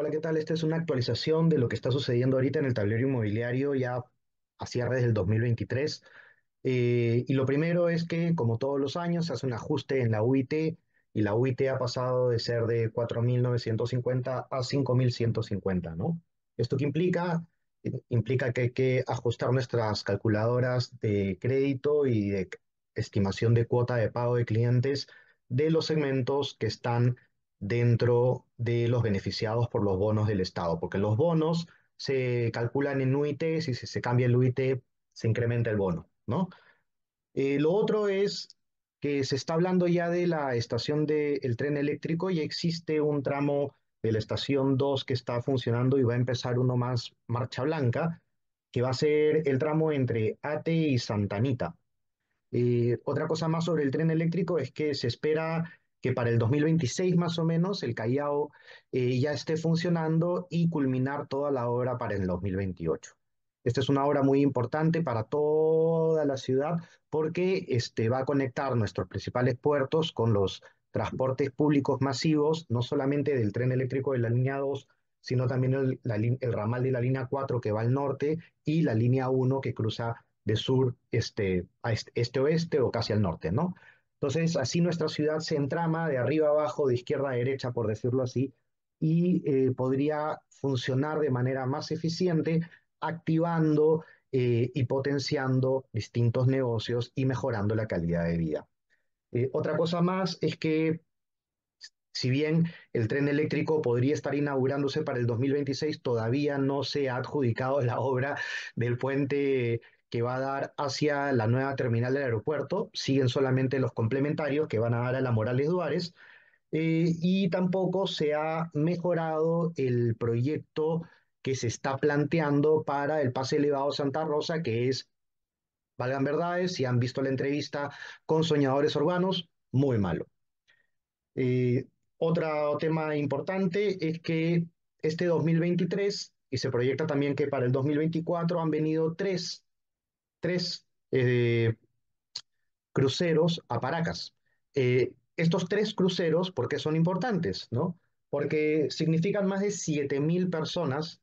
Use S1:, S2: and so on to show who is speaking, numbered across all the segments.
S1: Hola, ¿qué tal? Esta es una actualización de lo que está sucediendo ahorita en el tablero inmobiliario ya a cierre del 2023. Eh, y lo primero es que, como todos los años, se hace un ajuste en la UIT y la UIT ha pasado de ser de 4.950 a 5.150, ¿no? ¿Esto qué implica? Eh, implica que hay que ajustar nuestras calculadoras de crédito y de estimación de cuota de pago de clientes de los segmentos que están dentro de los beneficiados por los bonos del Estado, porque los bonos se calculan en UIT, si se, cambia el UIT, se incrementa el bono, ¿no? Eh, lo otro es que se está hablando ya de la estación del tren eléctrico y existe un tramo de la estación 2 que está funcionando y va a empezar uno más, Marcha Blanca, que va a ser el tramo entre Ate y Santanita. Eh, otra cosa más sobre el tren eléctrico es que se espera que para el 2026 más o menos el Callao eh, ya esté funcionando y culminar toda la obra para el 2028. Esta es una obra muy importante para toda la ciudad porque este, va a conectar nuestros principales puertos con los transportes públicos masivos, no solamente del tren eléctrico de la línea 2, sino también el, ramal de la línea 4 que va al norte y la línea 1 que cruza de sur este, a este, este oeste o casi al norte, ¿no? Entonces, así nuestra ciudad se entrama de arriba abajo, de izquierda a derecha, por decirlo así, y eh, podría funcionar de manera más eficiente activando eh, y potenciando distintos negocios y mejorando la calidad de vida. Eh, otra cosa más es que si bien el tren eléctrico podría estar inaugurándose para el 2026, todavía no se ha adjudicado la obra del puente que va a dar hacia la nueva terminal del aeropuerto, siguen solamente los complementarios que van a dar a la Morales Duárez, eh, y tampoco se ha mejorado el proyecto que se está planteando para el pase elevado Santa Rosa, que es, valgan verdades, si han visto la entrevista con soñadores urbanos, muy malo. Eh, otro tema importante es que este 2023, y se proyecta también que para el 2024 han venido tres tres eh, cruceros a Paracas. Eh, estos tres cruceros, ¿por qué son importantes? ¿no? Porque significan más de 7.000 personas,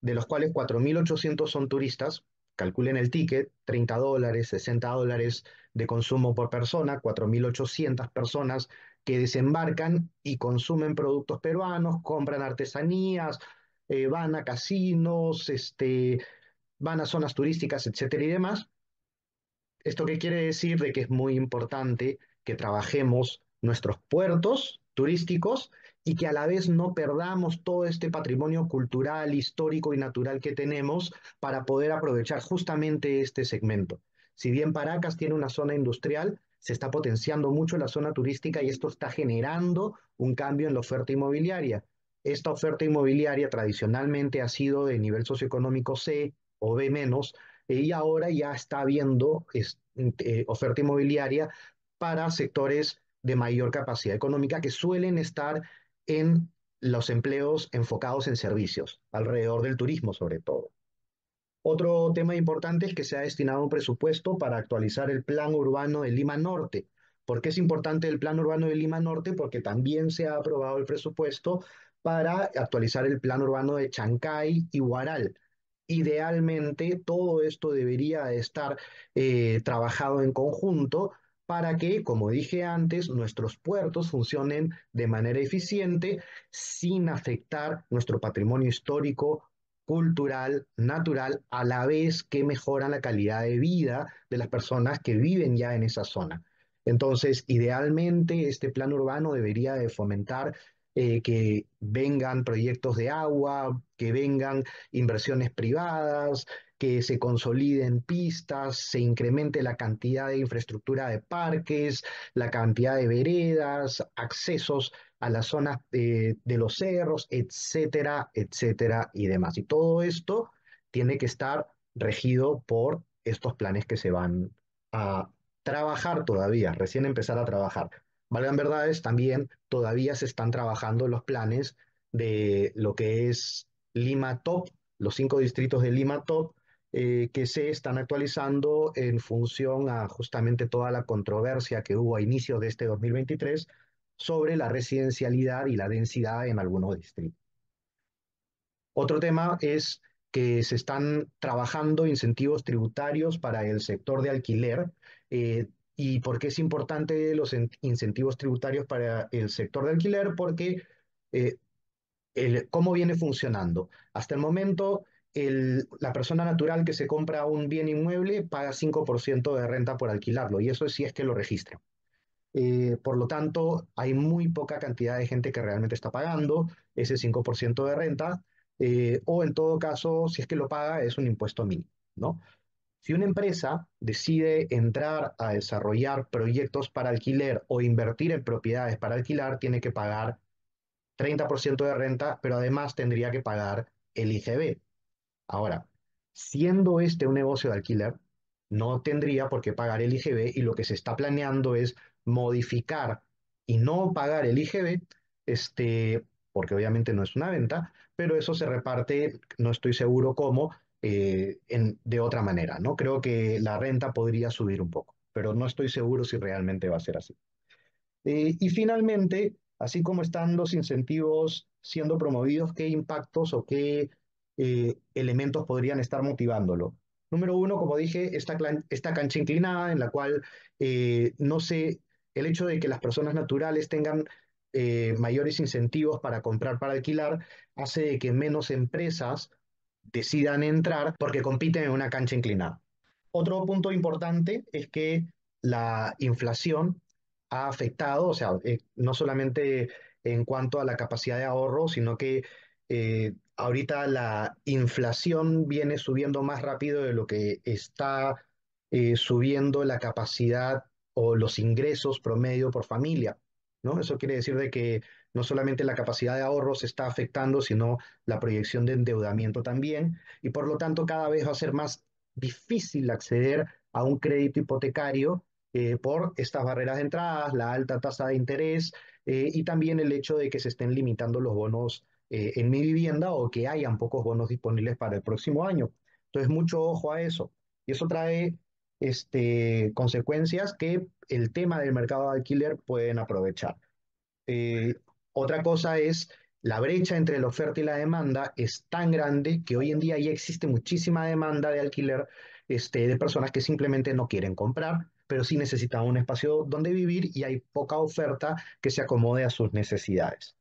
S1: de los cuales 4.800 son turistas. Calculen el ticket, 30 dólares, 60 dólares de consumo por persona, 4.800 personas que desembarcan y consumen productos peruanos, compran artesanías, eh, van a casinos, este, van a zonas turísticas, etcétera y demás. ¿Esto qué quiere decir? De que es muy importante que trabajemos nuestros puertos turísticos y que a la vez no perdamos todo este patrimonio cultural, histórico y natural que tenemos para poder aprovechar justamente este segmento. Si bien Paracas tiene una zona industrial, se está potenciando mucho la zona turística y esto está generando un cambio en la oferta inmobiliaria. Esta oferta inmobiliaria tradicionalmente ha sido de nivel socioeconómico C, o ve menos, y ahora ya está habiendo eh, oferta inmobiliaria para sectores de mayor capacidad económica que suelen estar en los empleos enfocados en servicios, alrededor del turismo sobre todo. Otro tema importante es que se ha destinado un presupuesto para actualizar el plan urbano de Lima Norte. ¿Por qué es importante el plan urbano de Lima Norte? Porque también se ha aprobado el presupuesto para actualizar el plan urbano de Chancay y Huaral idealmente todo esto debería estar eh, trabajado en conjunto para que, como dije antes, nuestros puertos funcionen de manera eficiente sin afectar nuestro patrimonio histórico, cultural, natural, a la vez que mejoran la calidad de vida de las personas que viven ya en esa zona. Entonces, idealmente, este plan urbano debería de fomentar eh, que vengan proyectos de agua, que vengan inversiones privadas, que se consoliden pistas, se incremente la cantidad de infraestructura de parques, la cantidad de veredas, accesos a las zonas de, eh, de los cerros, etcétera, etcétera y demás. Y todo esto tiene que estar regido por estos planes que se van a trabajar todavía, recién empezar a trabajar. Valgan verdades, también todavía se están trabajando los planes de lo que es Lima Top, los cinco distritos de Lima Top, eh, que se están actualizando en función a justamente toda la controversia que hubo a inicio de este 2023 sobre la residencialidad y la densidad en algunos distritos. Otro tema es que se están trabajando incentivos tributarios para el sector de alquiler, eh, ¿Y por qué es importante los incentivos tributarios para el sector de alquiler? Porque eh, cómo viene funcionando. Hasta el momento, la persona natural que se compra un bien inmueble paga 5% de renta por alquilarlo, y eso es si es que lo registra. Eh, por lo tanto, hay muy poca cantidad de gente que realmente está pagando ese 5% de renta, eh, o en todo caso, si es que lo paga, es un impuesto mínimo, ¿no? Si una empresa decide entrar a desarrollar proyectos para alquiler o invertir en propiedades para alquilar, tiene que pagar 30% de renta, pero además tendría que pagar el IGB. Ahora, siendo este un negocio de alquiler, no tendría por qué pagar el IGB y lo que se está planeando es modificar y no pagar el IGB, este, porque obviamente no es una venta, pero eso se reparte, no estoy seguro cómo, eh, de otra manera, ¿no? Creo que la renta podría subir un poco, pero no estoy seguro si realmente va a ser así. Eh, y finalmente, así como están los incentivos siendo promovidos, ¿qué impactos o qué eh, elementos podrían estar motivándolo? Número uno, como dije, esta, cancha inclinada en la cual no sé, el hecho de que las personas naturales tengan mayores incentivos para comprar, para alquilar, hace que menos empresas decidan entrar porque compiten en una cancha inclinada. Otro punto importante es que la inflación ha afectado, o sea, eh, no solamente en cuanto a la capacidad de ahorro, sino que eh, ahorita la inflación viene subiendo más rápido de lo que está eh, subiendo la capacidad o los ingresos promedio por familia. Eso quiere decir de que no solamente la capacidad de ahorro se está afectando, sino la proyección de endeudamiento también, y por lo tanto cada vez va a ser más difícil acceder a un crédito hipotecario eh, por estas barreras de entradas, la alta tasa de interés eh, y también el hecho de que se estén limitando los bonos eh, en mi vivienda o que hayan pocos bonos disponibles para el próximo año. Entonces, mucho ojo a eso. Y eso trae este, consecuencias que el tema del mercado de alquiler pueden aprovechar. Eh, otra cosa es la brecha entre la oferta y la demanda es tan grande que hoy en día ya existe muchísima demanda de alquiler este, de personas que simplemente no quieren comprar, pero sí necesitan un espacio donde vivir y hay poca oferta que se acomode a sus necesidades.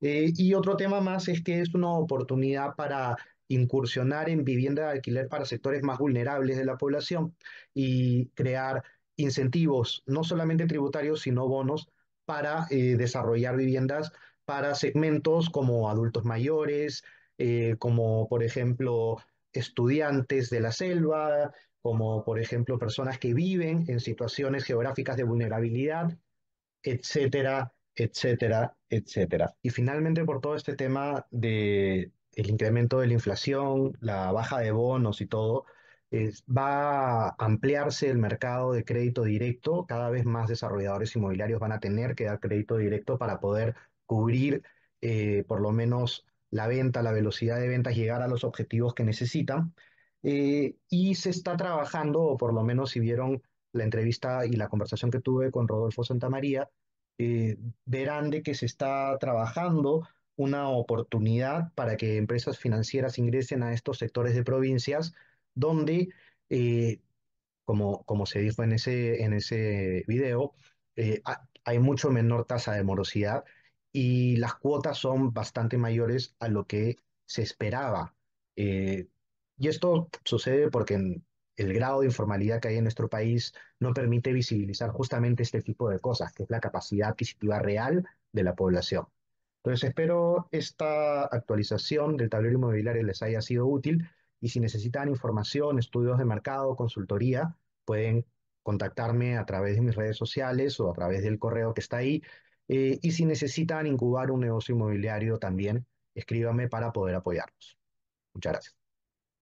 S1: Eh, y otro tema más es que es una oportunidad para incursionar en vivienda de alquiler para sectores más vulnerables de la población y crear incentivos, no solamente tributarios, sino bonos para eh, desarrollar viviendas para segmentos como adultos mayores, eh, como por ejemplo estudiantes de la selva, como por ejemplo personas que viven en situaciones geográficas de vulnerabilidad, etcétera, etcétera, etcétera. Y finalmente por todo este tema de el incremento de la inflación, la baja de bonos y todo, va a ampliarse el mercado de crédito directo. Cada vez más desarrolladores inmobiliarios van a tener que dar crédito directo para poder cubrir eh, por lo menos la venta, la velocidad de ventas, llegar a los objetivos que necesitan. Eh, y se está trabajando, o por lo menos si vieron la entrevista y la conversación que tuve con Rodolfo Santamaría, eh, verán de que se está trabajando una oportunidad para que empresas financieras ingresen a estos sectores de provincias donde, eh, como, como, se dijo en ese, en ese video, eh, hay mucho menor tasa de morosidad y las cuotas son bastante mayores a lo que se esperaba. Eh, y esto sucede porque el grado de informalidad que hay en nuestro país no permite visibilizar justamente este tipo de cosas, que es la capacidad adquisitiva real de la población. Entonces espero esta actualización del tablero inmobiliario les haya sido útil y si necesitan información, estudios de mercado, consultoría, pueden contactarme a través de mis redes sociales o a través del correo que está ahí. Eh, y si necesitan incubar un negocio inmobiliario también, escríbame para poder apoyarnos. Muchas gracias.